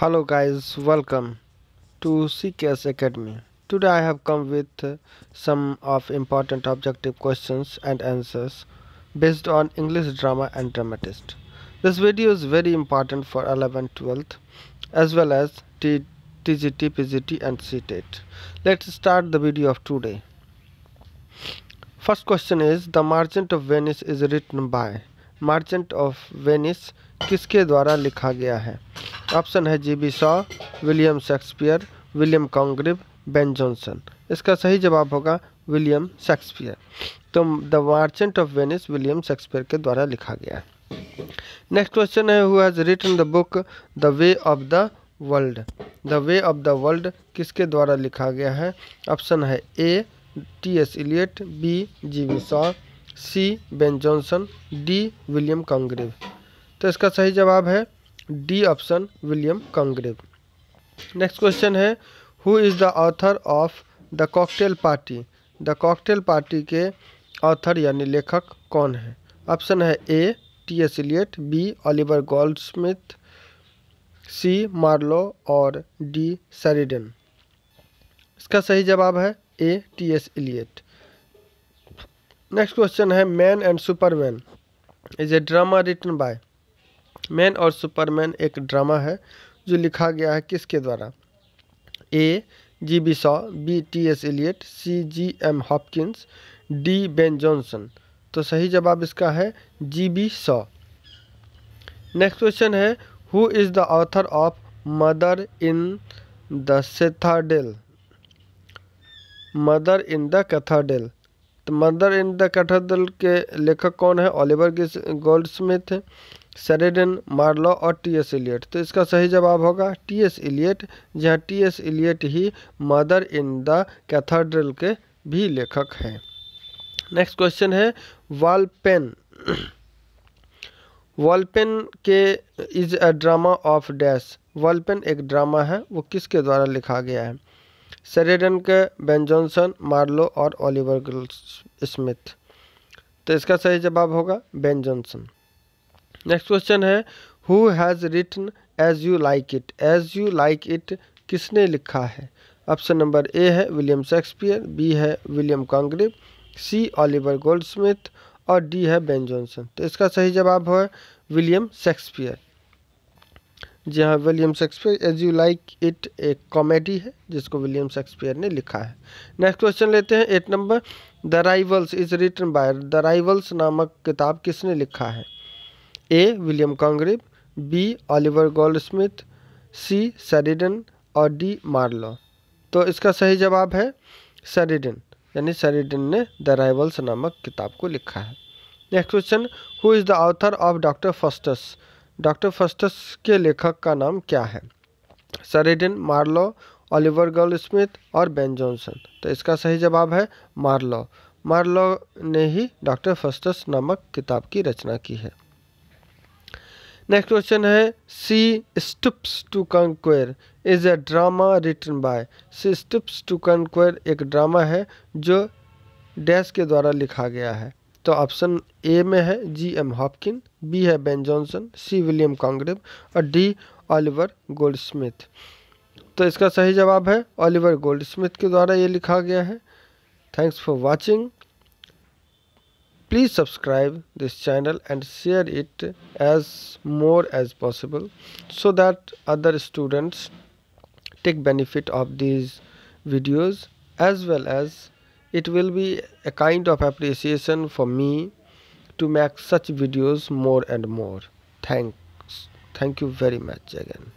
hello guys welcome to CKS Academy today I have come with some of important objective questions and answers based on English drama and dramatist this video is very important for 11 12th as well as T TGT PGT and CTET let's start the video of today first question is the merchant of Venice is written by merchant of Venice किसके द्वारा लिखा गया है option है G B Shaw William Shakespeare William Congreve Ben Jonson इसका सही जवाब होगा विलियम शेक्सपियर तो the Merchant of Venice William Shakespeare के द्वारा लिखा गया है नेक्स्ट क्वेश्चन है who has written the book the way of the world the way of the world किसके द्वारा लिखा गया है ऑप्शन है A T S Eliot B G V Shaw C Ben Jonson D William कॉन्ग्रिव तो इसका सही जवाब है D option William Congreve next question है who is the author of the cocktail party the cocktail party के author यानी लेखक कौन है ऑप्शन है A T S Eliot B Oliver Goldsmith C Marlowe और डी सरिडन इसका सही जवाब है A T S Eliot next question है Man and Superman is a drama written by Man और सुपरमैन एक ड्रामा है जो लिखा गया है किसके द्वारा A G B Shaw B T S Eliot C G M Hopkins D Ben Jonson तो सही जवाब इसका है G B Shaw next question है who is the author of murder in the cathedral murder in the cathedral तो murder in the cathedral के लेखक कौन है Oliver Goldsmith Sheridan Marlowe और टी एस इलियट तो इसका सही जवाब होगा टी एस इलियट जहाँ टी एस इलियट ही मदर इन द कैथेड्रल के भी लेखक हैं नेक्स्ट क्वेश्चन है वॉलपेन वॉलपेन के is a drama of dash Volpone एक ड्रामा है वो किसके द्वारा लिखा गया है सेरेडन के बेन जॉनसन मार्लो और ओलिवर स्मिथ तो इसका सही जवाब होगा बेन जॉनसन नेक्स्ट क्वेश्चन है who has written as you like it as you like it किसने लिखा है ऑप्शन नंबर ए है विलियम शेक्सपियर बी है William Congreve C Goldsmith और डी है बेन जॉनसन तो इसका सही जवाब है विलियम शेक्सपियर जी हाँ William Shakespeare as you like it एक कॉमेडी है जिसको विलियम शेक्सपियर ने लिखा है नेक्स्ट क्वेश्चन लेते हैं eight number the rivals is written by the rivals नामक किताब किसने लिखा है A William Congreve B Oliver Goldsmith C Sheridan और डी मार्लो तो इसका सही जवाब है सरिडन यानी सरिडन ने द राइवल्स नामक किताब को लिखा है next question who is the author of doctor Faustus doctor Faustus के लेखक का नाम क्या है Sheridan Marlowe Oliver Goldsmith और बेन जॉनसन तो इसका सही जवाब है मार्लो मार्लो ने ही डॉक्टर फस्टस नामक किताब की रचना की है नेक्स्ट क्वेश्चन है she stoops to conquer is a drama written by she stoops to conquer एक ड्रामा है जो डैश के द्वारा लिखा गया है तो ऑप्शन ए में है जी एम हॉपकिन बी है Ben Jonson C William Congreve और डी ऑलिवर स्मिथ तो इसका सही जवाब है ऑलिवर स्मिथ के द्वारा ये लिखा गया है thanks for watching please subscribe this channel and share it as more as possible so that other students take benefit of these videos as well as It will be a kind of appreciation for me to make such videos more and more. Thanks. Thank you very much again.